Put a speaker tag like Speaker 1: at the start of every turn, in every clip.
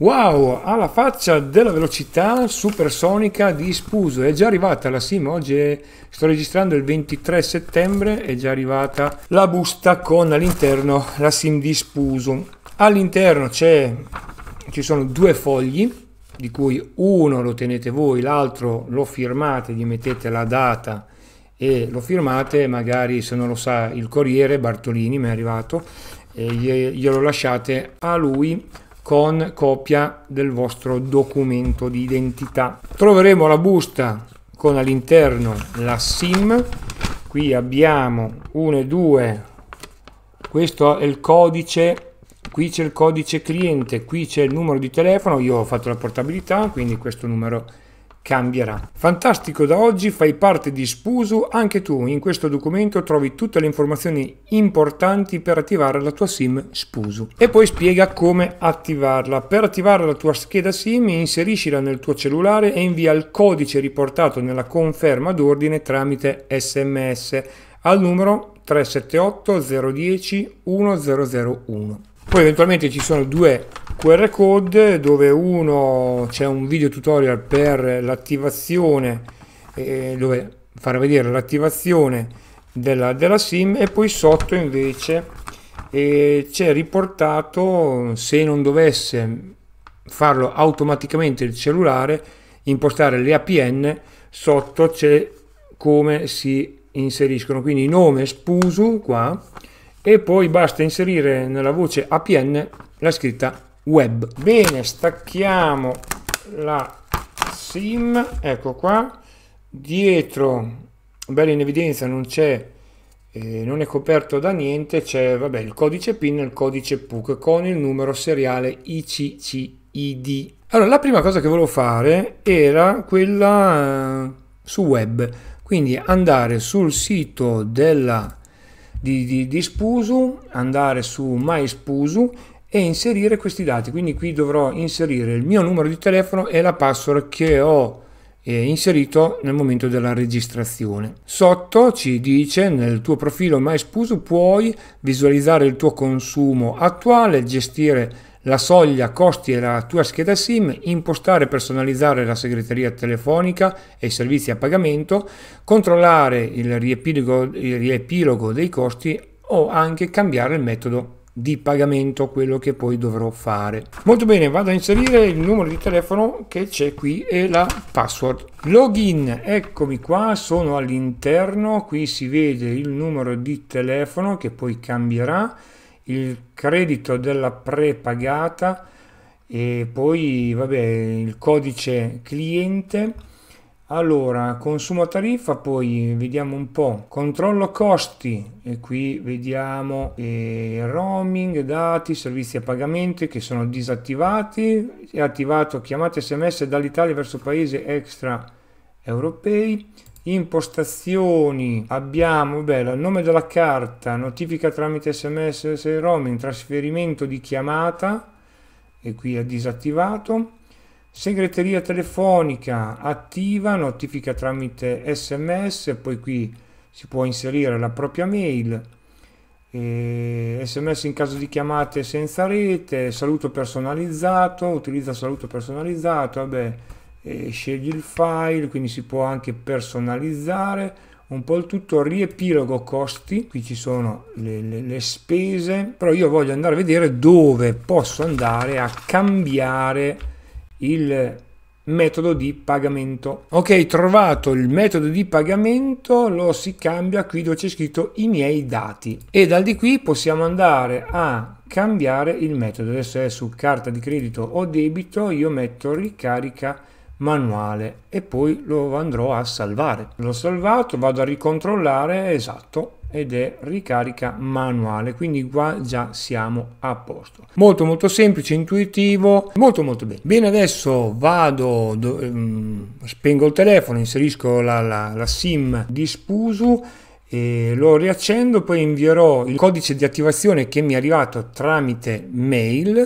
Speaker 1: Wow, alla faccia della velocità supersonica di Spuso, è già arrivata la SIM, oggi è, eh. sto registrando il 23 settembre, è già arrivata la busta con all'interno la SIM di Spuso. All'interno ci sono due fogli, di cui uno lo tenete voi, l'altro lo firmate, gli mettete la data e lo firmate, magari se non lo sa il corriere Bartolini mi è arrivato, e glielo lasciate a lui con copia del vostro documento di identità. Troveremo la busta con all'interno la SIM, qui abbiamo 1 e 2, questo è il codice, qui c'è il codice cliente, qui c'è il numero di telefono, io ho fatto la portabilità, quindi questo numero cambierà. Fantastico da oggi, fai parte di Spusu anche tu. In questo documento trovi tutte le informazioni importanti per attivare la tua SIM Spusu. E poi spiega come attivarla. Per attivare la tua scheda SIM inseriscila nel tuo cellulare e invia il codice riportato nella conferma d'ordine tramite SMS al numero 378 010 1001. Poi eventualmente ci sono due QR code dove uno c'è un video tutorial per l'attivazione eh, dove far vedere l'attivazione della, della, sim e poi sotto invece eh, c'è riportato se non dovesse farlo automaticamente il cellulare impostare le APN sotto c'è come si inseriscono quindi nome spuso qua e poi basta inserire nella voce APN la scritta web. Bene, stacchiamo la sim, ecco qua, dietro, bella in evidenza, non c'è, eh, non è coperto da niente, c'è vabbè, il codice PIN e il codice PUC con il numero seriale ICCID. Allora, la prima cosa che volevo fare era quella eh, su web, quindi andare sul sito della, di, di, di Spusu, andare su MySpusu e inserire questi dati. Quindi qui dovrò inserire il mio numero di telefono e la password che ho eh, inserito nel momento della registrazione. Sotto ci dice nel tuo profilo MySpuso puoi visualizzare il tuo consumo attuale, gestire la soglia costi e la tua scheda SIM, impostare e personalizzare la segreteria telefonica e i servizi a pagamento, controllare il riepilogo, il riepilogo dei costi o anche cambiare il metodo di pagamento quello che poi dovrò fare. Molto bene, vado a inserire il numero di telefono che c'è qui e la password. Login, eccomi qua, sono all'interno, qui si vede il numero di telefono che poi cambierà, il credito della prepagata e poi vabbè, il codice cliente allora, consumo tariffa, poi vediamo un po'. Controllo costi, e qui vediamo eh, roaming, dati, servizi a pagamento che sono disattivati. È attivato chiamate sms dall'Italia verso paesi extra europei. Impostazioni, abbiamo il nome della carta, notifica tramite sms roaming, trasferimento di chiamata, e qui è disattivato Segreteria telefonica attiva, notifica tramite sms, poi qui si può inserire la propria mail, e sms in caso di chiamate senza rete, saluto personalizzato, utilizza saluto personalizzato, vabbè, scegli il file, quindi si può anche personalizzare un po' il tutto, riepilogo costi, qui ci sono le, le, le, spese, però io voglio andare a vedere dove posso andare a cambiare il metodo di pagamento. Ok, trovato il metodo di pagamento, lo si cambia qui dove c'è scritto i miei dati e dal di qui possiamo andare a cambiare il metodo. Adesso è su carta di credito o debito, io metto ricarica manuale e poi lo andrò a salvare. L'ho salvato, vado a ricontrollare, esatto, ed è ricarica manuale quindi qua già siamo a posto molto molto semplice intuitivo molto molto bene bene adesso vado do, ehm, spengo il telefono inserisco la, la, la sim di spusu e lo riaccendo poi invierò il codice di attivazione che mi è arrivato tramite mail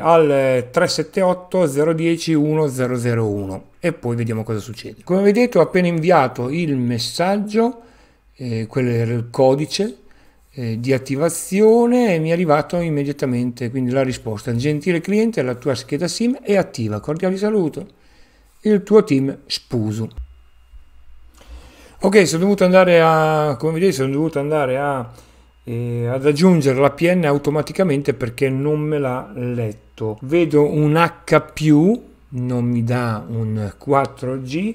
Speaker 1: al 378 010 1001 e poi vediamo cosa succede come vedete ho appena inviato il messaggio eh, quello era il codice eh, di attivazione e mi è arrivato immediatamente quindi la risposta gentile cliente la tua scheda sim è attiva cordiali saluto il tuo team spuso ok sono dovuto andare a come vedete sono dovuto andare a eh, ad aggiungere la PN automaticamente perché non me l'ha letto. Vedo un H+, non mi dà un 4G,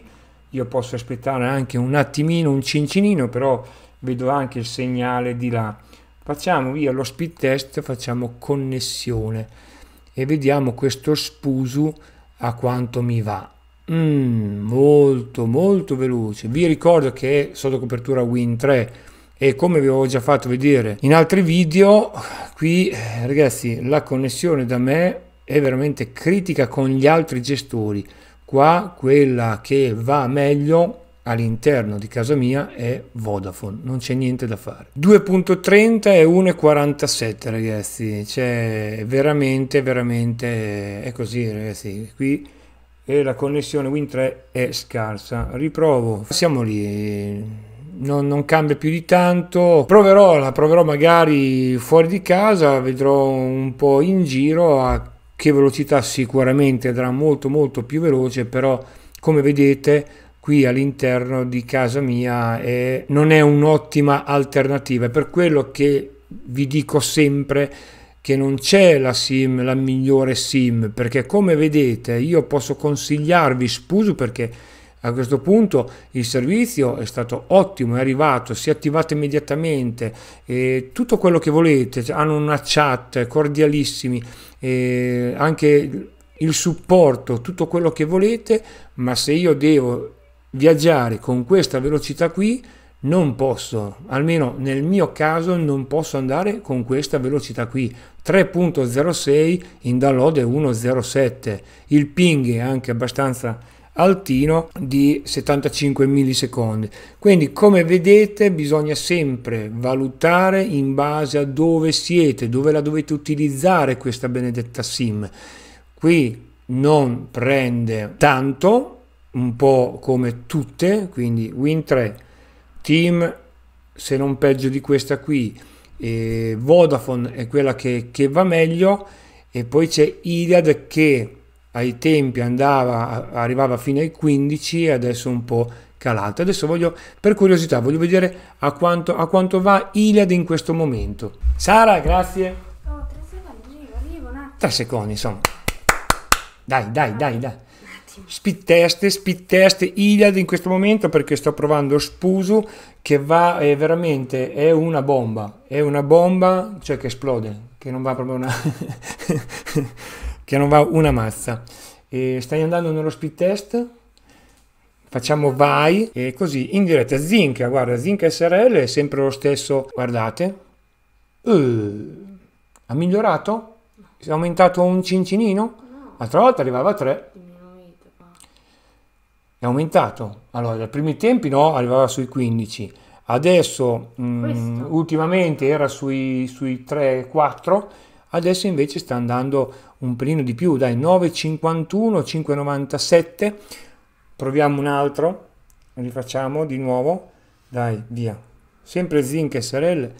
Speaker 1: io posso aspettare anche un attimino, un cincinino, però vedo anche il segnale di là. Facciamo via lo speed test, facciamo connessione e vediamo questo spusu a quanto mi va. Mm, molto molto veloce. Vi ricordo che è sotto copertura Win 3 e come vi avevo già fatto vedere in altri video, qui ragazzi la connessione da me è veramente critica con gli altri gestori Qua quella che va meglio all'interno di casa mia è Vodafone, non c'è niente da fare. 2.30 e 1.47 ragazzi, cioè veramente, veramente è così ragazzi, qui e eh, la connessione Win 3 è scarsa. Riprovo, siamo lì. Non, non, cambia più di tanto. Proverò, la proverò magari fuori di casa, vedrò un po' in giro a che velocità sicuramente andrà molto molto più veloce però come vedete qui all'interno di casa mia è, eh, non è un'ottima alternativa è per quello che vi dico sempre che non c'è la sim la migliore sim perché come vedete io posso consigliarvi spuso perché a questo punto il servizio è stato ottimo, è arrivato, si è attivato immediatamente, eh, tutto quello che volete, cioè, hanno una chat, cordialissimi, eh, anche il supporto, tutto quello che volete, ma se io devo viaggiare con questa velocità qui, non posso, almeno nel mio caso non posso andare con questa velocità qui. 3.06 in download è 1.07, il ping è anche abbastanza altino di 75 millisecondi. Quindi come vedete bisogna sempre valutare in base a dove siete, dove la dovete utilizzare questa benedetta sim. Qui non prende tanto, un po' come tutte, quindi Win 3, Team se non peggio di questa qui, Vodafone è quella che, che va meglio e poi c'è Iliad che ai tempi andava, arrivava fino ai 15 e adesso un po' calato. Adesso voglio, per curiosità, voglio vedere a quanto, a quanto va Iliad in questo momento. Sara, grazie. Oh, tre secondi, Tre secondi, insomma. Dai, dai, ah, dai, dai. Speed test, speed test Iliad in questo momento perché sto provando Spusu che va è veramente è una bomba, è una bomba, cioè che esplode, che non va proprio una che non va una mazza. E stai andando nello speed test? Facciamo vai e così in diretta. Zinca, guarda, Zinca SRL è sempre lo stesso. Guardate. Uh, ha migliorato? Si è aumentato un cincinino? L'altra volta arrivava a 3. È aumentato. Allora, dai primi tempi no, arrivava sui 15 adesso mh, mm, ultimamente era sui, sui 3-4 adesso invece sta andando un pelino di più, dai 9,51, 5,97, proviamo un altro, rifacciamo di nuovo, dai via, sempre zinc SRL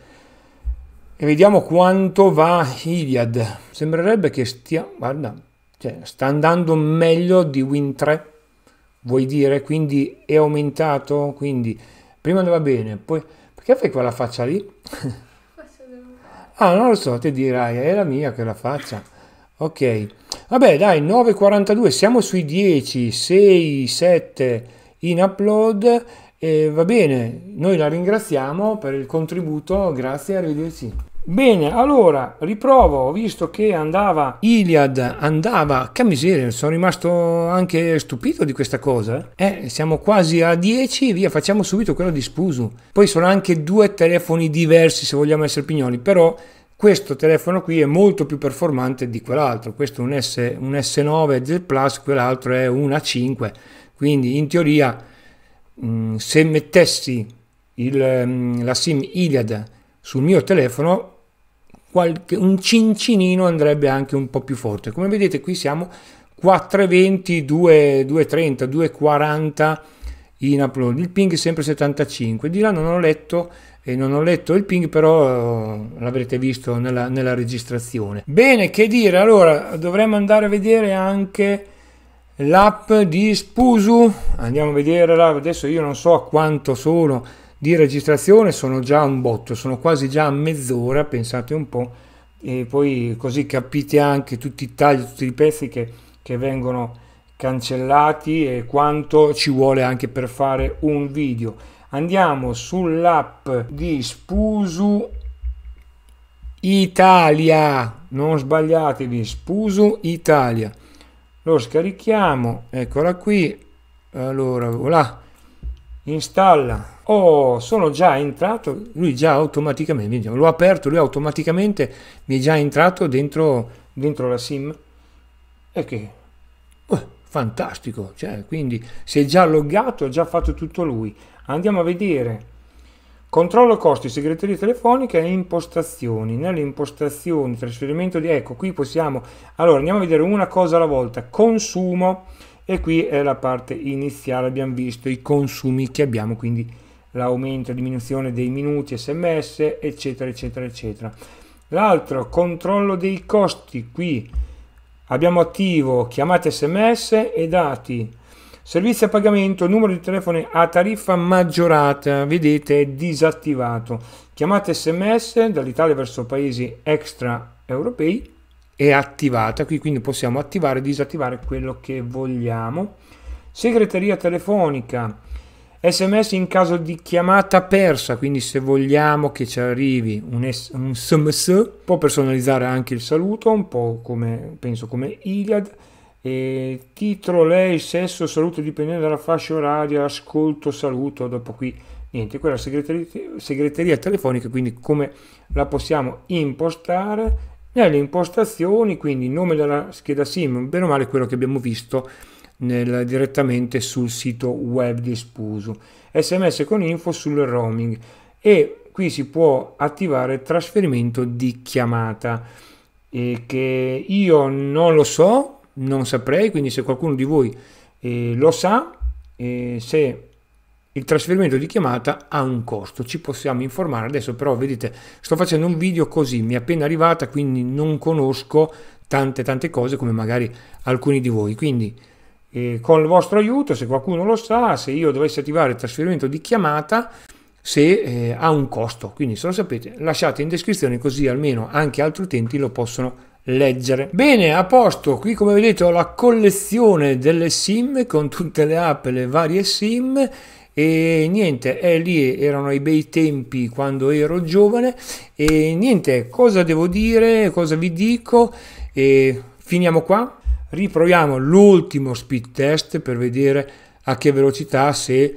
Speaker 1: e vediamo quanto va Iliad, sembrerebbe che stia, guarda, cioè, sta andando meglio di Win 3, vuoi dire, quindi è aumentato, quindi prima andava bene, poi perché fai quella faccia lì? Ah, non lo so, te dirai, è la mia che la faccia. Ok, vabbè dai, 9.42, siamo sui 10, 6, 7 in upload. E va bene, noi la ringraziamo per il contributo, grazie, arrivederci. Bene, allora riprovo, ho visto che andava Iliad, andava, che miseria, sono rimasto anche stupito di questa cosa. Eh, eh siamo quasi a 10, via, facciamo subito quello di Spusu. Poi sono anche due telefoni diversi se vogliamo essere pignoli, però questo telefono qui è molto più performante di quell'altro, questo è un, S, un S9 Z Plus, quell'altro è un A5, quindi in teoria mh, mm, se mettessi il, mh, mm, la SIM Iliad sul mio telefono qualche, un cincinino andrebbe anche un po' più forte. Come vedete qui siamo 4,20, 2,30, 2,40 in upload. Il ping è sempre 75. Di là non ho letto e non ho letto il ping però eh, l'avrete visto nella, nella, registrazione bene che dire allora dovremmo andare a vedere anche l'app di Spusu andiamo a vederla adesso io non so a quanto sono di registrazione sono già un botto, sono quasi già mezz'ora, pensate un po', e poi così capite anche tutti i tagli, tutti i pezzi che, che vengono cancellati e quanto ci vuole anche per fare un video. Andiamo sull'app di Spusu Italia, non sbagliatevi, Spusu Italia. Lo scarichiamo, eccola qui. Allora, voilà installa oh sono già entrato lui già automaticamente l'ho aperto lui automaticamente mi è già entrato dentro, dentro la sim e che oh, fantastico cioè quindi si è già loggato ha già fatto tutto lui andiamo a vedere controllo costi segreteria telefonica e impostazioni nelle impostazioni trasferimento di ecco qui possiamo allora andiamo a vedere una cosa alla volta consumo e qui è la parte iniziale abbiamo visto i consumi che abbiamo quindi l'aumento e diminuzione dei minuti sms eccetera eccetera eccetera l'altro controllo dei costi qui abbiamo attivo chiamate sms e dati servizio a pagamento numero di telefono a tariffa maggiorata vedete è disattivato chiamate sms dall'italia verso paesi extraeuropei è attivata qui quindi possiamo attivare e disattivare quello che vogliamo segreteria telefonica sms in caso di chiamata persa quindi se vogliamo che ci arrivi un, un sms può personalizzare anche il saluto un po' come penso come Iliad e titolo lei sesso saluto dipendente dalla fascia oraria ascolto saluto dopo qui niente quella segreteria, segreteria telefonica quindi come la possiamo impostare nelle impostazioni, quindi il nome della scheda SIM, bene o male quello che abbiamo visto nel, direttamente sul sito web di Espuso, sms con info sul roaming e qui si può attivare trasferimento di chiamata eh, che io non lo so, non saprei, quindi se qualcuno di voi eh, lo sa, eh, se il trasferimento di chiamata ha un costo, ci possiamo informare. Adesso però vedete, sto facendo un video così, mi è appena arrivata, quindi non conosco tante tante cose come magari alcuni di voi. Quindi eh, con il vostro aiuto, se qualcuno lo sa, se io dovessi attivare il trasferimento di chiamata, se eh, ha un costo. Quindi se lo sapete lasciate in descrizione così almeno anche altri utenti lo possono leggere. Bene, a posto, qui come vedete ho la collezione delle sim con tutte le app, le varie sim e niente, eh, lì erano i bei tempi quando ero giovane. E niente, cosa devo dire, cosa vi dico? E finiamo qua. Riproviamo l'ultimo speed test per vedere a che velocità se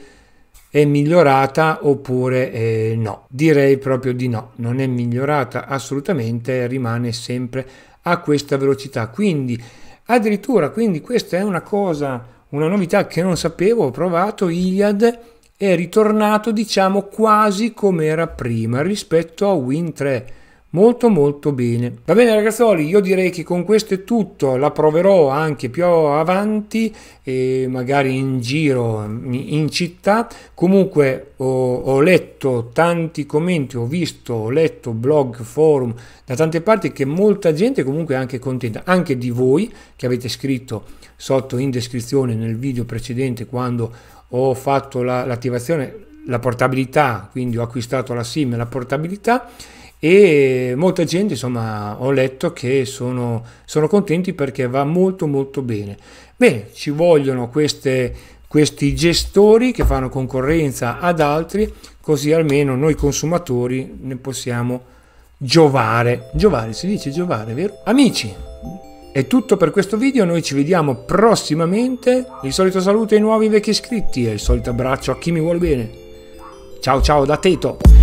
Speaker 1: è migliorata oppure eh, no. Direi proprio di no, non è migliorata assolutamente, rimane sempre a questa velocità. Quindi addirittura, quindi questa è una cosa una novità che non sapevo, ho provato Iliad è ritornato diciamo quasi come era prima rispetto a Win 3 molto molto bene va bene ragazzoli io direi che con questo è tutto la proverò anche più avanti magari in giro in città comunque ho, ho, letto tanti commenti ho visto ho letto blog forum da tante parti che molta gente comunque è anche contenta anche di voi che avete scritto sotto in descrizione nel video precedente quando ho fatto l'attivazione la, la portabilità quindi ho acquistato la sim e la portabilità e molta gente insomma ho letto che sono, sono contenti perché va molto molto bene. Bene, ci vogliono queste, questi gestori che fanno concorrenza ad altri così almeno noi consumatori ne possiamo giovare. Giovare, si dice giovare, vero? Amici, è tutto per questo video, noi ci vediamo prossimamente. Il solito saluto ai nuovi vecchi iscritti e il solito abbraccio a chi mi vuole bene. Ciao ciao da Teto!